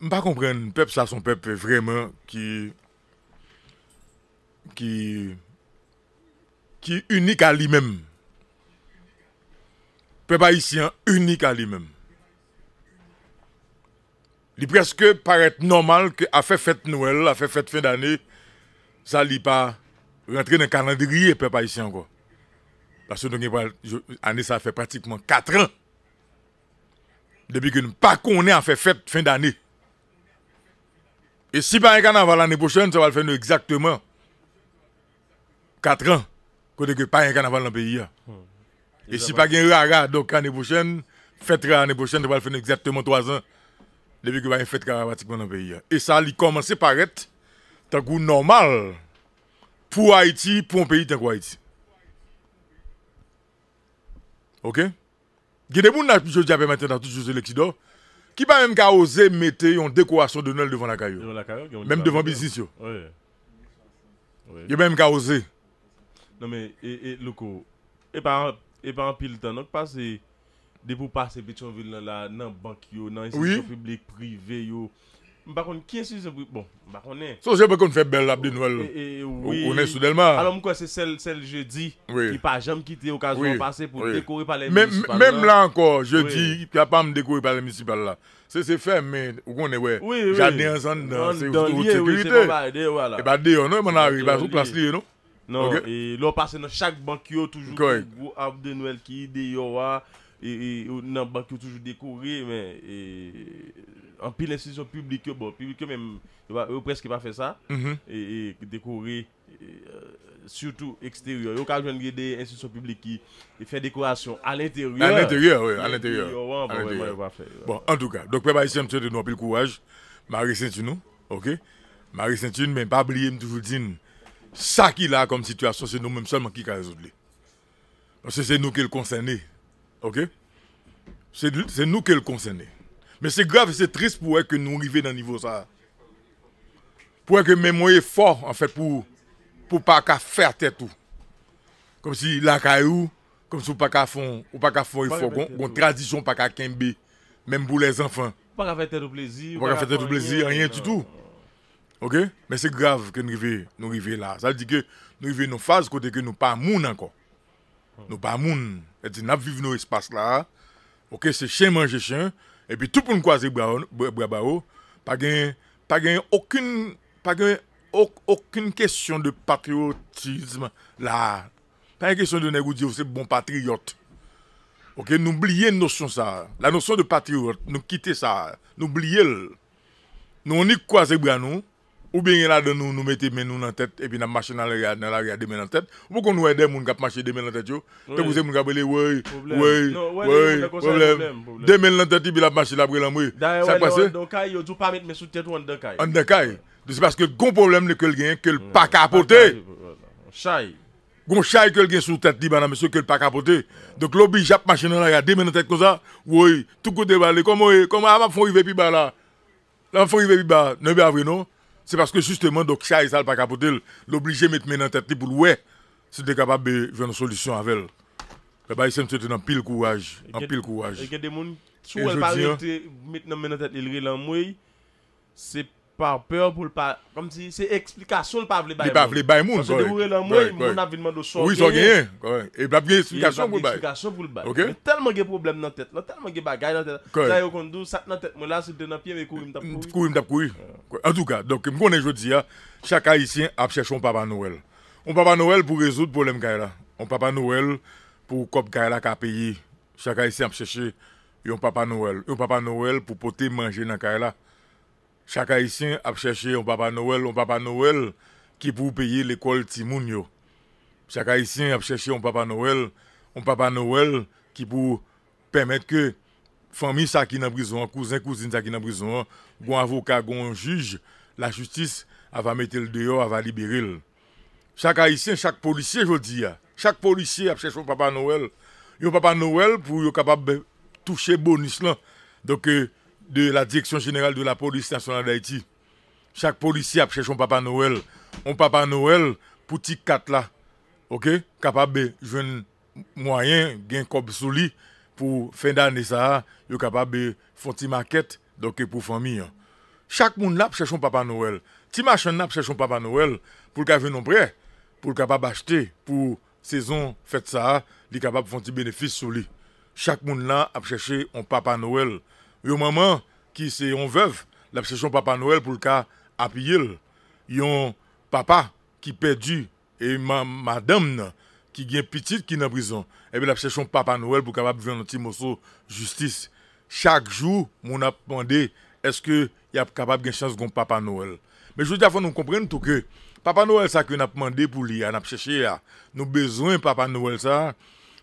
ne pas le Peuple, ça, son peuple vraiment qui. qui. qui unique à lui-même. Peuple haïtien unique à lui-même. Il presque paraît normal qu'à fait fête Noël, à fait fête fin d'année, ça lit pas dans le calendrier, peuple haïtien encore. Parce que année ça fait pratiquement 4 ans. Depuis que nous ne pas qu'on est en fête fin d'année. Et si pas un carnaval l'année prochaine, ça va le faire exactement 4 ans que n'y pas un carnaval dans le pays. Hein. Hmm. Et si pas un rara, donc l'année prochaine, fête l'année prochaine, ça va le faire exactement 3 ans depuis que pas une fête pratiquement dans le pays. Hein. Et ça, il commence à paraître tant goût normal pour Haïti, pour un pays tant que Haïti. Ok? Il y a des gens qui ont déjà maintenant toujours l'exidor. Ki pa mèm ka ose mette yon dekowasyon de nou el devan lakay yo. Yon lakay yo? Mèm devan bizis yo. Ouye. Ouye. Yon mèm ka ose. Nan mè, e loko, e pa an pil tan, nòk non, pase, de pou pase Petronville nan la, nan bank yo, nan istasyon publik prive yo. Ouye. Mba kon, kin si se pou... Bon, mba kon e... So, se mba kon fè bel abde nouel ou kon e soudelman? Alon mwen kwen se sel, sel jeudi, ki pa jam kite okazyon pase pou dekore palen misi palen. Mwen mwen lankon, jeudi, ki pa pa mdekore palen misi palen la. Se se fè men, ou kon e we, jade yon san nan, se yon sepiritè. E ba deyon nou, yon man ari, yon plas liye nou. Non, e lò pase nan chak bank yo, toujou kou abde nouel ki, deyon wa... et on a banque toujours décoré, mais en pile institution publique, bon, publique même, ils presque pas faire ça, mm-hmm. et, décorer euh, surtout extérieur. il y a des institutions publiques qui fait décoration à l'intérieur. À l'intérieur, oui, à l'intérieur. Bon, en tout cas, donc, Père nous je te le courage. Marie Saint-Unou, ok? Marie Saint-Unou, mais pas oublier, je vous dis, ça qu'il a comme situation, c'est nous-mêmes seulement qui avons résolu. Parce que c'est nous qui le concernons. Se nou ke l konse ne Men se grav, se tris pou e ke nou rive nan nivou sa Pou e ke memoye for Pou pa ka fè a tètou Kom si lakayou Kom si ou pa ka fon Kon tradisyon pa ka kenbe Mem pou les anfan Ou pa ka fè tètou blézi Ok, men se grav Ke nou rive la Sa di ke nou rive nou faz kote ke nou pa moun anko Nou pa moun Elle dit, nous vivons dans espace là. Ok, c'est chien manger chien. Et puis tout pour nous croiser Brabao. Pas gain, pas gain aucune, pas gain aucune question de patriotisme là. Pas une question de que c'est bon patriote. Ok, n'oubliez la notion ça. La notion de patriote, nous quittons ça. N'oubliez-le. Nous, on y croise bras ou bien là, de nous nous mettez mais nous dans tête et puis la machine dans l'arrière des mains dans la tête. Ou qu'on nous aide des monde qui marchent des mains dans tête. yo te vous avez appelé, oui, oui, oui, problème. Des mains dans tête et puis la marche là, la Ça passe. Donc, il tu pas mettre mes sous tête ou en decaille. En decaille. C'est parce que gros problème que le gain, que le pas capoté. Chaille. Gon chay que le sous tête dit madame monsieur que le pas capoté. Donc l'oblige à marcher dans la des mains dans tête comme ça. Oui, tout côté balé comment comment avant ah, font arriver puis bas là. Là font arriver puis bas, ne bien non Se paske juste man do kya yi sal pa kapote l, l oblije met men an tete ti pou lwe, se dekabab be ven an solisyon avel. E bay sen se te nan pil kouwaj. An pil kouwaj. E gen demoun, sou el pari te met nan men an tete il re lan mwe, se pi... Par pèr pou l'par, kom si se eksplikasyon l'par vle bay moun. L'par vle bay moun, kwa se devore lan mwen, mwen avinman do sò genyen. Oui, sò genyen, kwa, e blap genye eksplikasyon pou l'bay. Eksplikasyon pou l'bay. Ok? Telman genye problem nan tèt, telman genye bagay nan tèt. Kwa? Zay yo kondou, sat nan tèt mwen la, se denapye, me kouye mtap kouye. Kouye mtap kouye. En tout kwa, mkonen jodi ya, chaka isyen apcheche yon papa Noël. Yon papa Noël pou rezout problem gaya la. Yon papa Noël pou kop Chaque haïtien a cherché un papa Noël, un papa Noël qui pour payer l'école Timounio. Chaque haïtien a cherché un papa Noël, un papa Noël qui pour permettre que famille ça qui est prison, cousin, cousine ça qui est prison, un avocat, un juge, la justice elle va mettre le dehors, elle va libérer. Le. Chaque haïtien, chaque policier, je dis, hein, chaque policier a cherché un papa Noël. Un papa Noël pour être capable de toucher bonus là. Donc, euh, de la direksyon jeneral de la polisi nasyonal da iti. Chak polisi ap chèchon papa Noël. On papa Noël, pou ti kat la. Ok? Kapab be jwen mwayen, gen kob sou li, pou fèndan ne sa a, yo kapab be fonti maket, doke pou fami yon. Chak moun la ap chèchon papa Noël. Ti machon la ap chèchon papa Noël, pou l'kaj venon pre, pou l'kapab achete, pou sezon fèt sa a, li kapab fonti benefis sou li. Chak moun la ap chèchon papa Noël, Yon maman ki se yon vev, l'absechon papa Noel pou l'ka api yil, yon papa ki pedi, e yon madame nan, ki gen pitit ki nan brison, epi l'absechon papa Noel pou kapab venanti moso justice. Chak jou moun apmande, eske yap kapab gen chans gon papa Noel. Men jodi a fon nou kompren nou touke, papa Noel sa ki yon apmande pou li, an apseche ya, nou bezwen papa Noel sa,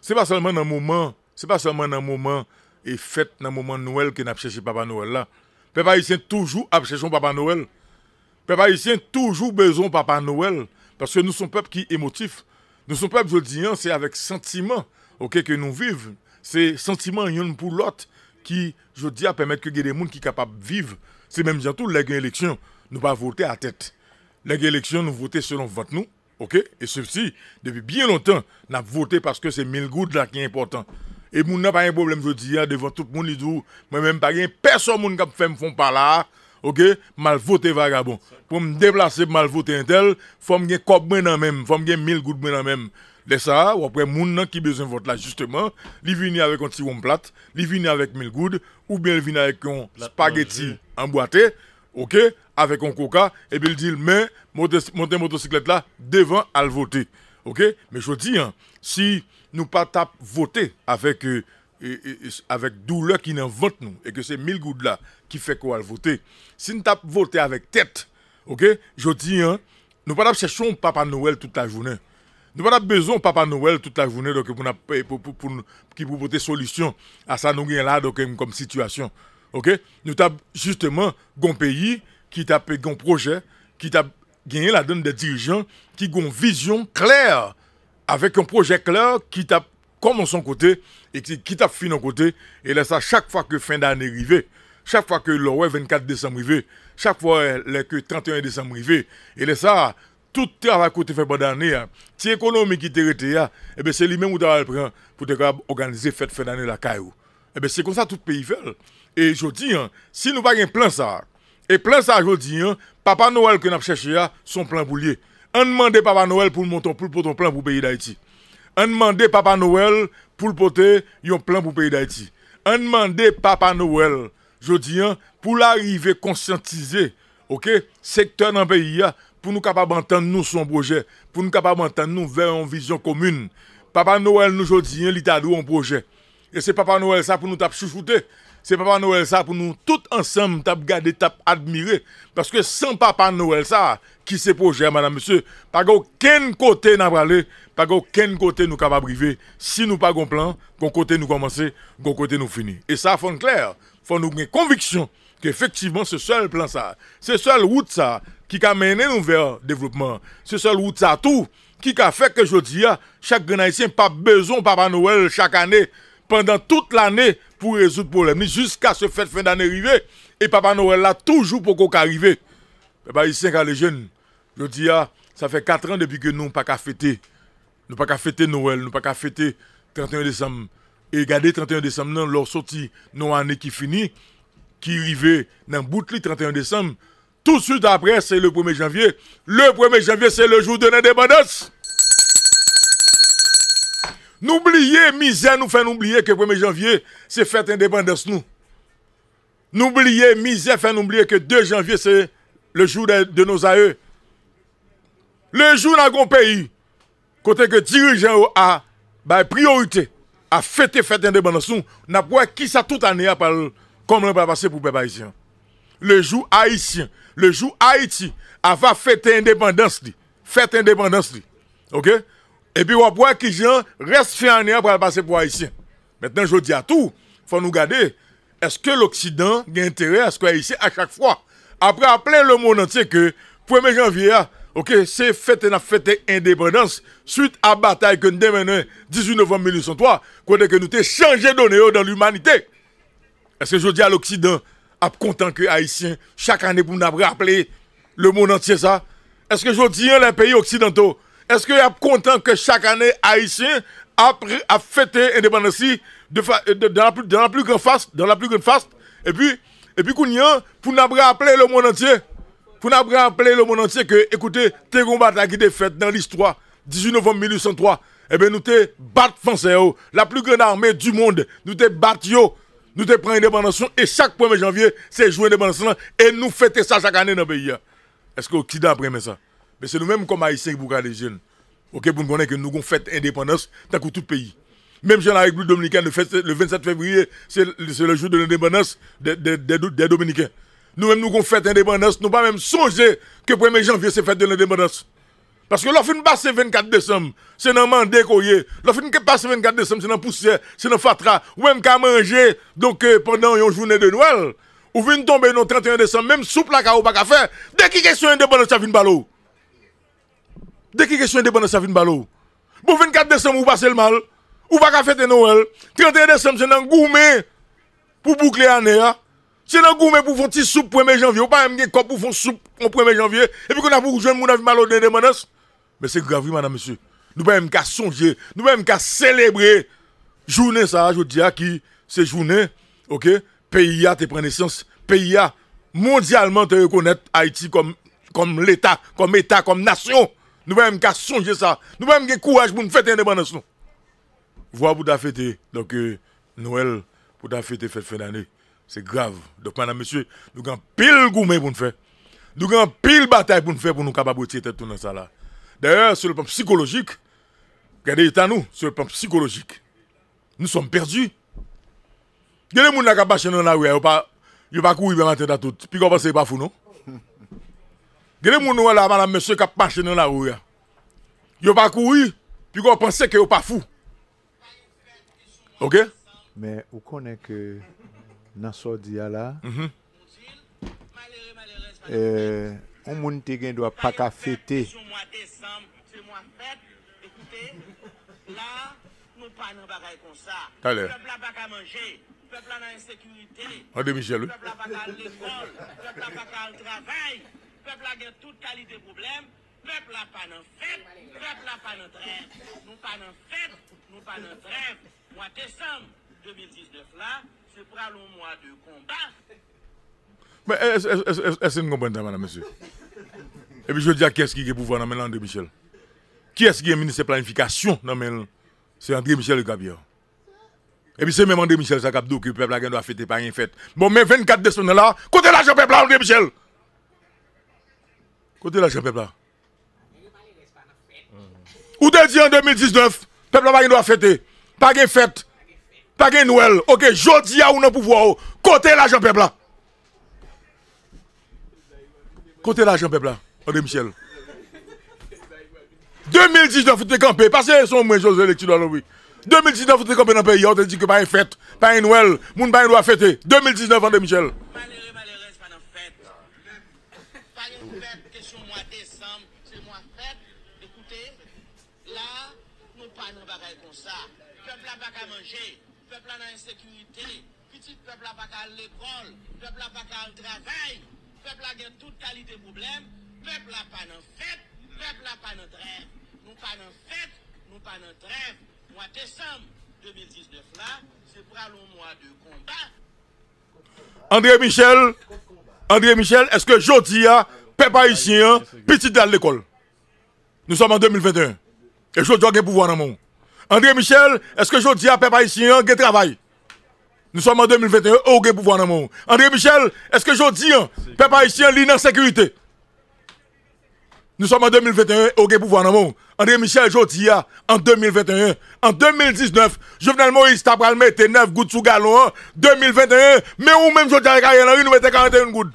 se pa solman nan mouman, se pa solman nan mouman, et fête dans le moment de Noël que nous cherché Papa Noël là. Peuple haïtien toujours a cherché Papa Noël. Peuple haïtien toujours besoin Papa Noël. Parce que nous sommes peuple qui est émotif. Nous sommes peuple, je dis, hein, c'est avec sentiment ok que nous vivons. C'est sentiment l'un pour l'autre qui, je dis, à permettre que des gens qui sont capables de vivre. C'est même bientôt élections Nous ne pas voter à tête. Les élections, nous voter selon vote nous. OK Et ceci, depuis bien longtemps, nous avons voté parce que c'est mille gouttes là qui est important. Et moun n'a pas un problème, je dis, hein, devant tout le monde, il dit, oh, moi-même, pas un personne qui fait me font pas là. OK, mal voté vagabond. Pour me déplacer, mal voter un tel, faut me cop dans même, faut me 1000 gouttes dans même. Les ça, ou après moun nan qui besoin vote là justement, Ils viennent avec un petit plate, ils vini avec 1000 gouttes ou bien il viennent avec un spaghetti emboîté, OK, avec un coca et puis il dit mais montez motocyclette là devant al voter. Ok? Mais je dis, hein, si nous pas voter avec, euh, avec douleur qui nous nous, et que c'est mille gouttes là qui fait qu'on va voter, si nous pas voter avec tête, ok? Je dis, hein, nous pas chercher Papa Noël toute la journée. Nous pas besoin de Papa Noël toute la journée donc, pour, pour, pour, qui pour solution à ça nous là donc, comme situation. ok Nous avons justement un pays qui a un projet, qui a genye la den de dirijan ki goun vizyon kler avek yon proje kler ki tap koman son kote e ki tap finon kote e le sa chak fwa ke fin dani rive chak fwa ke lorwe 24 december rive chak fwa le ke 31 december rive e le sa tout te avakote fe ban dani ti ekonomi ki te rete ya e be se li men mouta aval pre pou te kwa organize fete fin dani la kajou e be se kon sa tout peyi fel e jodi an, si nou bagen plan sa e plan sa jodi an Papa Noël que nous cherché, son plan pour Un On demande Papa Noël pour monter pour ton plan pour pays d'Haïti. On demande Papa Noël pour porter un plan pour pays d'Haïti. On demande Papa Noël, je dis, hein, pour l'arriver conscientiser, ok, secteur dans le pays, hein, pour nous capables d'entendre nous son projet, pour nous capables d'entendre nous vers une vision commune. Papa Noël nous dis, hein, il a un projet. Et c'est Papa Noël ça pour nous taper chouchouter c'est Papa Noël ça pour nous tous ensemble tap garder tap admirer parce que sans Papa Noël ça qui c'est projet madame monsieur pas aucun côté n'a parlé pas aucun côté nous capable arriver si nous pas plan bon côté nous commencer bon côté nous finir et ça font clair faut nous une conviction qu'effectivement ce seul plan ça ce seul route ça qui a mené nous vers développement ce seul route ça tout qui a fait que je dis ah, chaque Haïtien pas besoin Papa Noël chaque année pendant toute l'année pour résoudre le problème. Jusqu'à ce fête fin d'année arriver. et Papa Noël là toujours pour qu'on arrive. Papa ici, quand les jeunes, je dis, ah, ça fait 4 ans depuis que nous n'avons pas qu'à fêter. Nous pas qu'à fêter Noël, nous pas qu'à fêter 31 décembre. Et regardez 31 décembre, non, leur sortie, non, année qui finit, qui arrivait dans bout le 31 décembre. Tout de suite après, c'est le 1er janvier. Le 1er janvier, c'est le jour de l'indépendance. N'oubliez, misère nous faisons oublier que 1er janvier, c'est fête indépendance nous. N'oubliez, misère faisons oublier que 2 janvier, c'est le jour de, nos aïeux. Le jour dans un pays, côté que dirigeant a bah, priorité à fêter fête indépendance nous, n'a pas qui ça toute année à comme on va passer pour les haïtien. Le jour haïtien, le jour Haïti, va fêter indépendance, fête indépendance, ok? Et puis, on voit qui gens reste fait pour passer pour Haïtien. Maintenant, je dis à tout, faut nous garder. Est-ce que l'Occident a intérêt à ce que ici à chaque fois? Après, appeler le monde entier que 1er janvier, ah, ok, c'est fête la fête indépendance suite à la bataille que nous avons le 18 novembre 1803, quand que nous avons changé donné dans l'humanité. Est-ce que je dis à l'Occident, à content que haïtien, chaque année pour nous rappeler le monde entier ça? Est-ce que je dis à les pays occidentaux, est-ce que y a content que chaque année, Haïtien a, a fêté l'indépendance euh, de, dans, la plus, grande faste et puis, et puis, pour nous rappeler le monde entier, pour nous rappeler le monde entier que, écoutez, t'es combats qui était fait dans l'histoire, 18 novembre 1803, et eh ben, nous te battus. français, oh. la plus grande armée du monde, nous te battus. nous te prenons l'indépendance. Oh. et chaque 1er janvier, c'est jouer l'indépendance. et nous fêter ça chaque année dans le pays. Hein. Est-ce que qui d'après ça? Mais c'est nous-mêmes comme haïtiens qui les jeunes. OK, pour nous connaître que nous avons fait l'indépendance dans tout le pays. Même si la République dominicaine, le 27 février, c'est le jour de l'indépendance des, Dominicains. Nous-mêmes, nous avons fait l'indépendance. Nous pas même songé que le 1er janvier, c'est fête de l'indépendance. Parce que l'offre passe 24 décembre, c'est dans mandé courrier. L'offre nous passe 24 décembre, c'est dans poussière, c'est dans fatra. Ou même qu'à manger, donc euh, pendant une journée de Noël. Ou vient tomber le 31 décembre, même sous la pas à faire. Dès qu'il y a question indépendance, ça vient balot. Dès qu'il question indépendance, ça vient de pour Bon, 24 décembre, vous passez le mal. Vous pas fêter Noël. 31 décembre, c'est un gourmet pour boucler l'année. Hein. C'est un gourmet pour faire petit soupe 1er janvier. Ou pas même des pour faire soupe au 1er janvier. Et puis qu'on a pour jouer mon avis de d'indépendance. Mais c'est grave, madame, monsieur. Nous pas même qu'à songer. Nous pas même qu'à célébrer. Journée, ça, je dis à qui, c'est journée. OK? Pays a te prend naissance. Pays a mondialement te reconnaître Haïti comme, comme l'État, comme État, comme nation. Nous même qu'à songer ça. Nous même le courage pour nous fêter l'indépendance. Nous. Voilà pour fêter. Donc, euh, Noël, pour fêter fête fin d'année. C'est grave. Donc, madame, monsieur, nous avons pile gourmet pour nous faire. Nous avons pile bataille pour nous faire pour nous capables de tout dans ça là. D'ailleurs, sur le plan psychologique, regardez à nous, sur le plan psychologique, nous sommes perdus. Regardez les a des gens qui ont bâché dans la rue, ils ne pas courir dans tout. Puis, on pense que c'est pas fou, non? Gle moun nou el a manan mese ka panche nan la ouya. Yo pa kouye, pi kon prese ke yo pa fou. Ok? Me, ou konen ke naso diya la, mhm. e, moun te gen dwa pa ka fete. Kale? A de michel ou? Kale? peuple a toute qualité problème, peuple a pas en fête, peuple a pas en trêve. Nous pas en fête, nous pas en rêve, Mois décembre 2019 là, c'est pour aller mois de combat. Mais est-ce que vous comprenez madame, monsieur Et puis je dis dire, qui est-ce qui est pouvoir dans De Michel Qui est-ce qui est ministre de planification dans C'est André Michel le Gabriel. Et puis c'est même André Michel Sakabdou que le peuple a gagné doit fêter par une fête. Bon, mais 24 décembre là, côté l'argent peuple André Michel. Côté l'agent peuple là. Où te dit en 2019, peuple va y doit fêter. Pas de fête. Pas de Noël. Ok, jodi à ou non pouvoir. Côté l'argent, peuple Côté l'argent, peuple là. André Michel. 2019, vous êtes campé. Parce que sont moins choses électorales, oui. 2019, vous êtes campé dans le pays. On te dit que pas de fête. Pas de Noël. Moun pas doit fêter. 2019, André Michel. la pa ka travail, travay, pep toute qualité de problème, peuple pep la pa fête, fet, peuple la pas nan trev. pas pas nan nous nous pas nan trev. Mwa décembre 2019 là c'est pour pralon mois de combat. André Michel, André Michel, est-ce que jodi a, hein, pep haïtien, hein, petit dal l'école? Nous sommes en 2021. Et jodi a gen pouvoir nan moun. André Michel, est-ce que je dis à hein, pep haïtien, gen travail nous sommes en 2021, au pouvoir dans le André Michel, est-ce que je dis, hein, peuple haïtien, en sécurité Nous sommes en 2021, au pouvoir dans le André Michel, je dis, hein, en 2021, en 2019, Jovenel Moïse, t'as pas mettre 9 gouttes sous galon, 2021, hein. mais ou même, je dis, Henry, nous mettons 41 gouttes.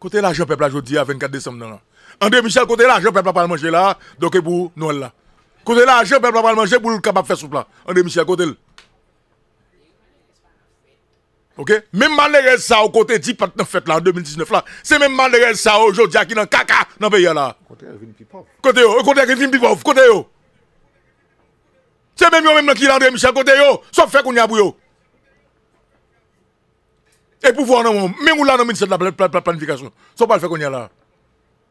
Côté l'argent, peuple, je dis, 24 décembre, André Michel, côté l'argent, peuple, pas manger là, donc pour Noël là. Côté l'argent, peuple, pas manger pour le capable faire souple là. André Michel, côté OK Même malgré ça au côté dit pas fait là en 2019 là, c'est même malgré ça aujourd'hui qui dans caca dans pays là. Côté vin plus pauvre. Côté yo, côté vin plus pauvre, côté yo. C'est même yo même qui l'André Michel côté yo, sauf fait qu'on y a pour yo. Et pour voir non, même où là mais c'est de la planification, ça pas le fait qu'on y a là.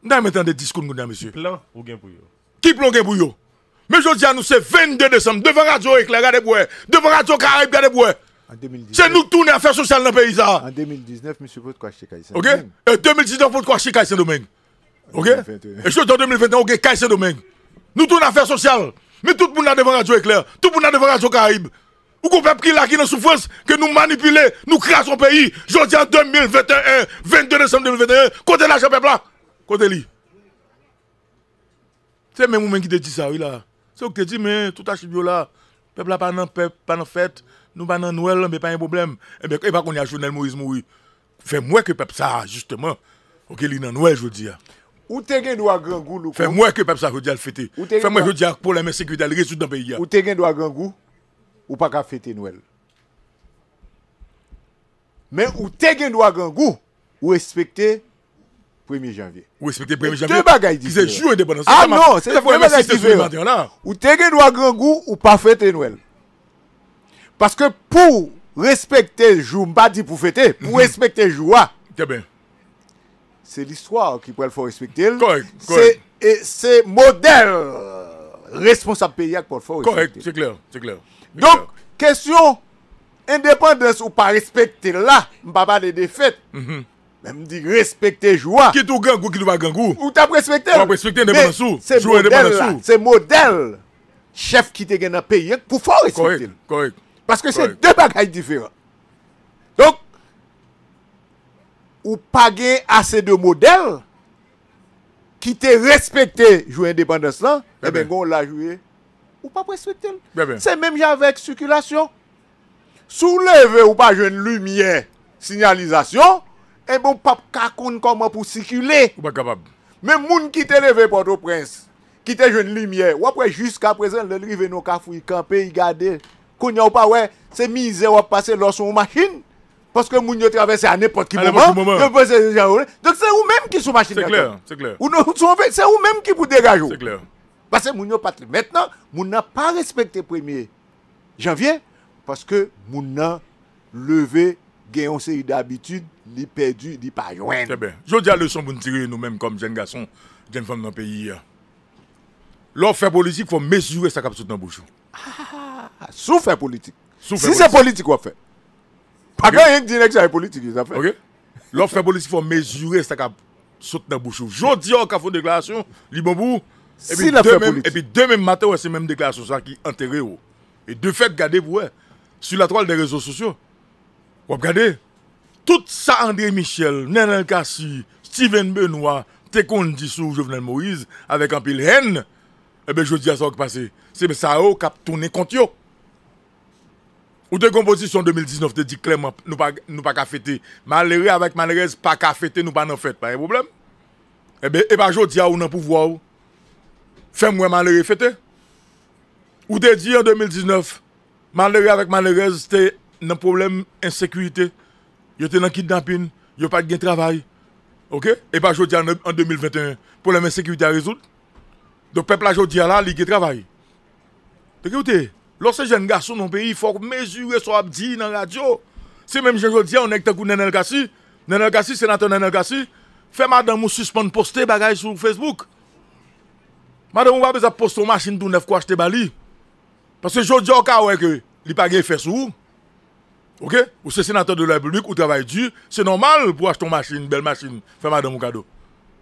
N'a mettant des discours monsieur. Plan ou gain pour yo. Qui plan gain pour yo Mais aujourd'hui à nous c'est 22 décembre devant Radio Éclair, regardez pour devant Radio Caraïbe, regardez pour c'est nous tourner affaires sociales dans le pays. Ça. En 2019, monsieur suis quoi chez OK En 2019, pour quoi chez Kaïsé Domingue. OK Et je en 2021, OK, Kaïsé Domingue. Nous tournons affaires sociales. Mais tout le monde a devant Radio Éclair. Tout le monde a devant Radio Caraïbe. Ou qu'on peut qui là qui est en souffrance, que nous manipuler, nous créer son pays. Je dis en 2021, 22 décembre 2021, côté l'argent peuple là. Côté lui. C'est même moi qui te dit ça, oui là. C'est vous qui dit, mais tout à là, peuple là pas non peuple, pas non fête nous pas dans Noël, mais pas un problème. Et eh bien, et pas qu'on y a Jovenel Moïse Mouri. Fait moi que peuple ça, justement. Ok, il dans Noël, je veux Ou te gen do a gran gou loukou? Fè mwen ke pep sa jodi al fete. Fè mwen jodi ak pou la men sekwite al resout nan peyi ya. Ou te gen do a gran gou? Ou pa ka fete nouel? Men ou te gen do a gran gou? Ou respekte 1er janvye. Ou respekte 1er janvye? Te bagay di se. Ki se jou indépendance. Ah non, se te bagay di se. Ou te gen do a gran gou? Ou pa fete nouel? Paske pou respekte jou mba di pou fete, pou mhm. respekte jou a, mhm. te ben, se l'histoire ki pou el fò respekte el, korrekt, korrekt, se model responsable peyak pou el fò respekte. Korrekt, se kler, se kler. Don, kesyon, independence ou pa respekte la, mba ba de defete, mbe mdi respekte jou a, ki tou gangou, ki tou bagangou, ou ta prespekte, ou ta prespekte independence sou, se model la, se model, chef ki te gen a peyak pou fò respekte el. Korrekt, korrekt. Paske se de bagaj difera. Donk, ou page ase de model, ki te respekte jou independens lan, e eh ben gon la jouye, ou pa prespekte. Se menm javek sikulasyon, souleve ou pa jwen lumiye sinyalizasyon, e eh bon pap kakoun koman pou sikule. Ou pa kapab. Men moun ki te leve porto prens, ki te jwen lumiye, ou apre jusqu aprezen le li ve nou kafou, i kampe, i gade, c'est misère à passer machine. Parce que nous avons traversé à n'importe qui moment. Donc c'est vous-même qui sont machine. C'est clair, c'est clair. c'est vous-même qui vous dégagez. C'est clair. Parce que moun yo pas maintenant, nous n'a pas respecté 1er janvier parce que nous n'a levé on une série d'habitudes, ni perdu, ni pas C'est bien. Je dis la leçon pour nous tirer nous-mêmes comme jeunes garçons, jeunes femmes dans le pays. L'offre politique, il faut mesurer sa capacité dans le Ah. ah, ah. Ah, Sauf politique Si c'est politique ou ce fait pas il n'y a rien De politique L'offre politique Il Faut mesurer C'est ce qu'on oh, fait Aujourd'hui On fait une déclaration liban Et puis demain matin C'est la même déclaration C'est qui est oh. Et de fait Regardez Sur la toile Des réseaux sociaux Regardez Tout ça André Michel Nenel Kassi Steven Benoit Tekondi sous Jovenel Moïse Avec un pile haine Et eh bien Je vous dis Ce qui passé C'est ça au oh, a tourné Contre eux ou de composition 2019 te dit clairement, nous pas nous pas fêter. Malheureux avec malheureuse, pas qu'à fêter, nous pas non fête, pas de hein, problème. Eh bien, et pas jodia a ou pouvoir ou. Fais-moi malheureux fêter. Ou te dit en 2019, malheureux avec malheureuse, c'était un problème insécurité. Yo te dans kidnapping, yo pas de travail. OK Et pas jodia en, en 2021, problème insécurité à résoudre. Donc peuple a jodi te là, il travail. T'es Lorsque jeune garçon dans le pays, il faut mesurer ce qu'on dans la radio. C'est même, je dis, on est avec Nenel Gassi. Nenel Gassi, sénateur Nenel Gassi. Fait madame ou suspendre poster bagage sur Facebook. Madame ou pas poster une machine tout neuf pas acheter bali. Parce que je dis au cas où que a pas fait sous. OK Ou c'est sénateur de la République ou travail dur, c'est normal pour acheter une machine, belle machine, Fait madame ou cadeau.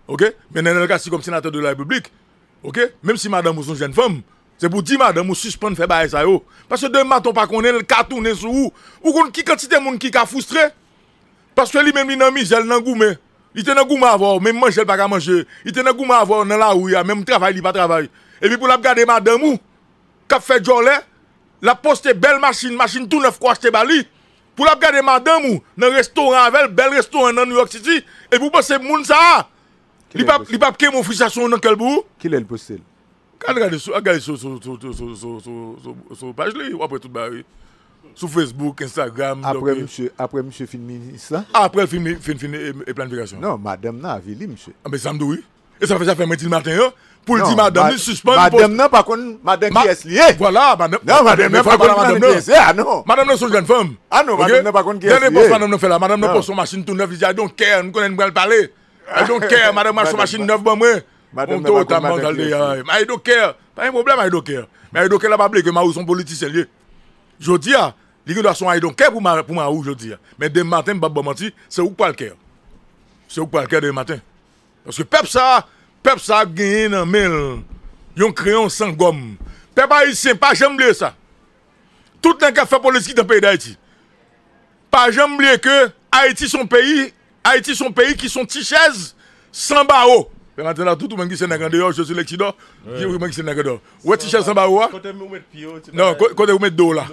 OK Mais Nenel Gassi comme sénateur de la République, OK Même si madame ou une jeune femme, c'est pour dire, madame, ou suspendre faire ça Parce que demain, ton pas est le carton tourné sur où Ou qu'on qui quantité de monde qui sont frustré. Parce que lui-même, il n'a mis, elle goumé. Il te goût gouma, avant, même manger, il pas manger. Il te goût gouma, avant, dans la rue, même travail, il pas travail. Et puis pour la regarder, madame, ou, qu'a fait Jolé, la poste belle machine, machine tout neuf, quoi acheter bali. Pour la regarder, madame, ou, dans le restaurant avec, bel restaurant dans New York City. Et vous pensez, moun ça, il pas, il pas, mon frustration dans quel bout? Qui est le possible? Kade gade sou page li ou apre tout bari? Sou Facebook, Instagram, doke? Apre msye filmi sa? Apre filmi e planifikasyon. Non, madame nan avili msye. Abe samdoui? E sa feja fermeti l maten yo? Pou li ti madame, mi suspon. Madame nan pa kon madame KS liye. Voilà, madame nan pa kon madame KS liye. Madame nan sou jen fèm. Ah non, madame nan pa kon KS liye. Dène post madame nan fè la, madame nan post sou machine tout neuf. El ah, don't care, nou konnen mwen el pale. El ah, don't care, madame manche sou machine neuf bon mwen. Madame Monto ta Pas un problème, à don't Mais I n'a pas que Mahou son politicien Je dis, il ah, doit son I pour ma pour Mahou, je dis. Ah. Mais demain matin, je ne menti, c'est où pas le cœur, C'est où pas le cœur demain matin. Parce que peuple ça, peuple ça a gagné dans mail. Ils ont créé sans gomme. Peuple haïtien, pas jamais ça. Tout le monde qui fait politique dans le pays d'Haïti. Pas jamais que Haïti son pays, Haïti son pays qui sont chaises sans barreau tout le monde qui s'est je suis l'excident. Qui est dehors sans Non, vous mettez dos là.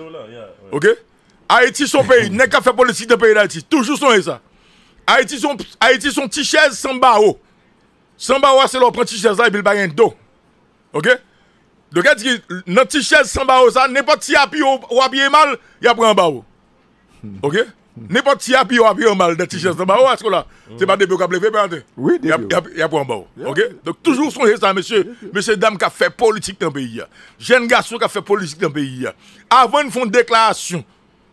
Ok Haïti, son pays, n'est qu'à faire politique de pays d'Haïti. Toujours son ça. Haïti, son, t-shirt son barreau. Sans barreau, c'est leur prend ça et il va dos. Ok Donc, elle dit que ça, n'est pas ou mal, il a un barreau. Ok N'importe qui bien ou avoir mal de t-shirt, bah, c'est pas ce que là. C'est pas des bureaux qui levé, mais Oui, il y a il y a pour en bas. OK Donc toujours songer ça monsieur, monsieur dame qui a fait politique dans le pays. Jeune garçon qui a fait politique dans le pays. Avant de faire une déclaration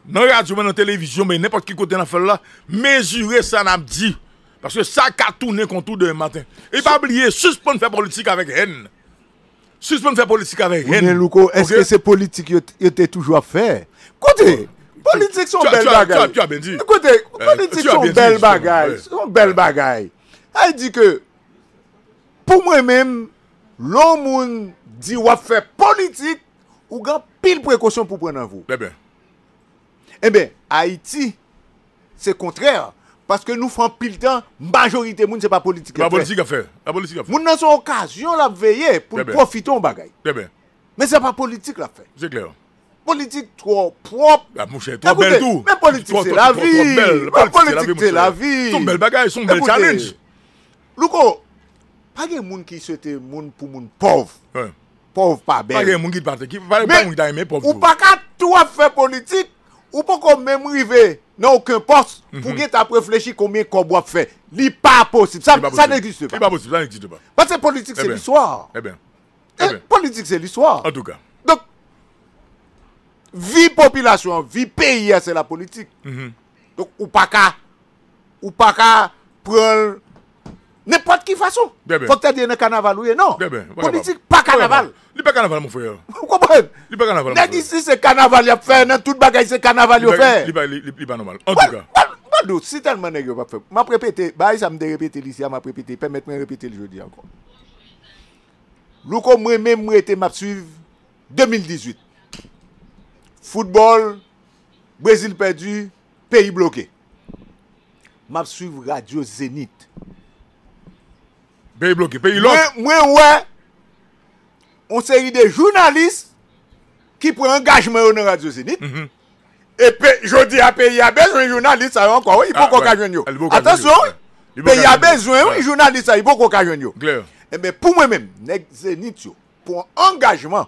dans la radio, dans la télévision, mais n'importe qui côté dans fait là, mesurer ça n'a dit parce que ça a tourné contre tout demain matin. Et pas oublier suspendre faire politique avec haine. Suspendre faire politique avec haine. Mais Louko, est-ce que c'est politique qui toujours à faire Écoutez, Politik son bel bagay. Tu a ben di. Ekote, politik son bel bagay. Son bel bagay. Ay di ke, pou mwen men, loun moun di wap fe politik, ou gan pil prekosyon pou pren nan vou. Debe. Eh Ebe, eh Haiti, se kontrè, paske nou fan pil tan, majorite moun se pa politik. A politik a fe. Moun nan son okasyon la veye pou eh profito an bagay. Debe. Men se pa politik la fe. Se klero. Politik two prop. Mwen politik tse la vi. Mwen politik tse la vi. Son bel bagay, son bel challenge. Loko, pa gen moun ki sou ete moun pou moun pov. Pov pa bel. Pa gen moun ki partekip. Pa gen moun ki da eme pov. Ou pa ka two ap fe politik. Ou pou kon men mou ive nan ouken post. Pou gen ta prefleshi konmye kob wap fe. Li pa posib. Sa ne giste pa. Sa ne giste pa. Ba se politik se l'iswa. E ben. E politik se l'iswa. En tout ka. Vipopilasyon, vipeya se la politik mhm. Ou paka Ou paka, prel Nèpote ki fason Fok te diye ne kanaval ouye, nan Politik pa kanaval Li pa kanaval moun fwe Nè di si se kanaval yop fwe Nè tout bagay se kanaval yop fwe Li pa normal, an touka Mwen nou, siten mwen nè yop fwe Mwen prepete, bayi sa mde repete lisi Mwen repete lisi Lou kon mwen mwen mwen ete map suive 2018 Foutbol, Brésil perdu, Pè yi bloke. M ap suivi Radio Zenit. Pè yi bloke, Pè yi loke. Mwen wè, on seri de jounalist, ki pou engajmen yo nan Radio Zenit, mhm. e pe, jodi a pe, yi a bezwen jounalist, ah, a yon kwa wè, yi pou kwa kwa joun yo. Atenso, pe yi a bezwen jounalist, a yi pou kwa kwa joun yo. Glè. E eh mè pou mwen mèm, neg Zenit yo, pou engajman,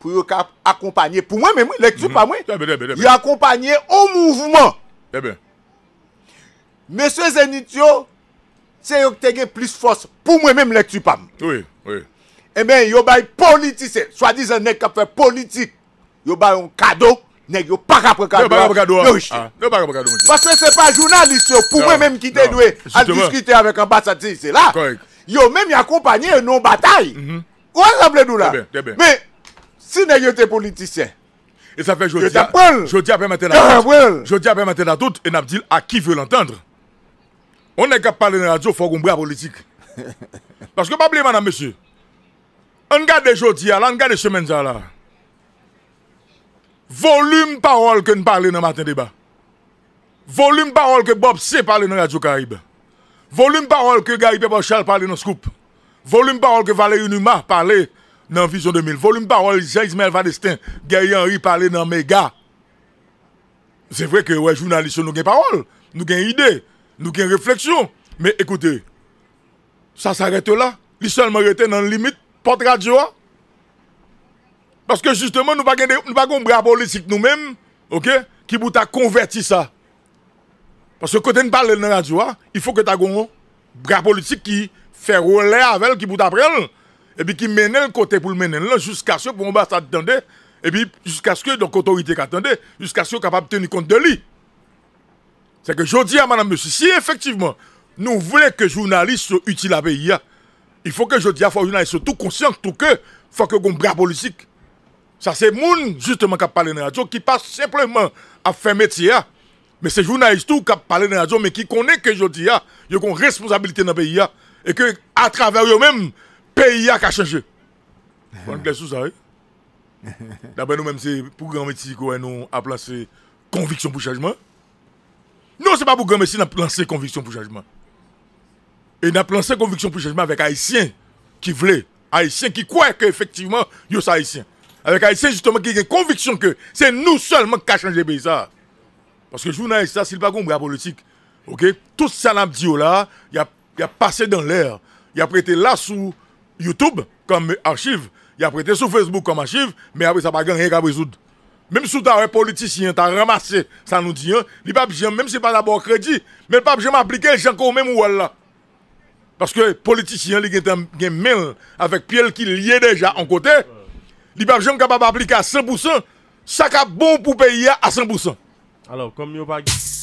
pour accompagner pour mhm. moi eh eh eh même lecture pas moi il accompagner au mouvement monsieur Zenitio c'est vous qui plus force pour moi même lecture pas oui oui eh bien, yo bay politicien, soi-disant nèg qui fait politique, yo bay un cadeau, nest yo pas ka cadeau. pas cadeau. Hein. Ah, Parce que ce n'est pas journaliste pour moi même qui t'ai doué à discuter avec ambassadeur c'est là. Yo même y accompagné une bataille. Mhm. Quoi rappelez-nous là? Mais si nèg politiciens politicien, et ça fait jeudi Jeudi après midi Jeudi après midi la doute et n'a dit à qui veut l'entendre. On n'est qu'à parler de radio faut qu'on la politique. Parce que pas oublier madame monsieur. On garde jeudi, là, on garde semaine là. Volume parole que nous parlons dans matin débat. Volume parole que Bob sait parler... dans Radio Caraïbe. Volume parole que Gary Pebochal parle dans Scoop. Volume parole que Valérie Numa parle dans Vision 2000. Volume parole, Jean-Ismaël Vadestin, Henry parlait dans Méga. C'est vrai que ouais, journalistes, nous avons parole, nous avons idée, nous avons réflexion. Mais écoutez, ça s'arrête là. Il seulement dans la limite, porte radio. Parce que justement, nous n'avons pas de bras politique nous-mêmes, qui vous a converti ça. Parce que quand on parle dans la radio, il faut que tu aies un bras politique qui fait relais avec, qui vous apprenne et puis qui mène le côté pour le mener jusqu'à ce que vous s'attendait bah, et puis jusqu'à ce que autorité attendait, jusqu'à ce qu'on capable de tenir compte de lui. C'est que je dis à madame monsieur, si effectivement nous voulons que les journalistes soient utiles à pays, il faut que je dis à les journalistes soient tout conscients, tout que, faut que un bras politique. Ça c'est monde justement qui parle de la radio, qui passe simplement à faire métier. Hein. Mais c'est journalistes tout qui parle de la radio, mais qui connaît que je dis, ont hein, une responsabilité dans le pays. Hein. Et que à travers eux-mêmes, pays a changé. On est sous ça, oui. Hein? D'abord, nous-mêmes, c'est pour grand métier qu'on nous a placé conviction pour changement. Non, c'est pas pour grand métier qu'on a placé conviction pour changement. Et n'a placé conviction pour changement avec Haïtiens qui voulaient, Haïtiens qui croient qu'effectivement, ils sont Haïtiens. Avec Haïtiens, justement, qui ont conviction que c'est nous seulement qui a changé le pays. Ça. Parce que je vous dis ça, s'il pas de la politique, ok, tout ça, oh là, il y a, y a passé dans l'air, il a prêté là sous YouTube comme archive, il a prêté sur Facebook comme archive, mais après ça pas gagné rien Même si tu as un politicien, tu as ramassé, ça nous dit, hein, il pas même si pas d'abord crédit, mais pas jamais appliquer j'ai encore même ou là. Parce que politicien, il a un mail avec piel qui lié déjà en côté, il pas jamais capable d'appliquer à 100%, ça qui bon pour payer à 100%. Alors, comme il n'y a pas.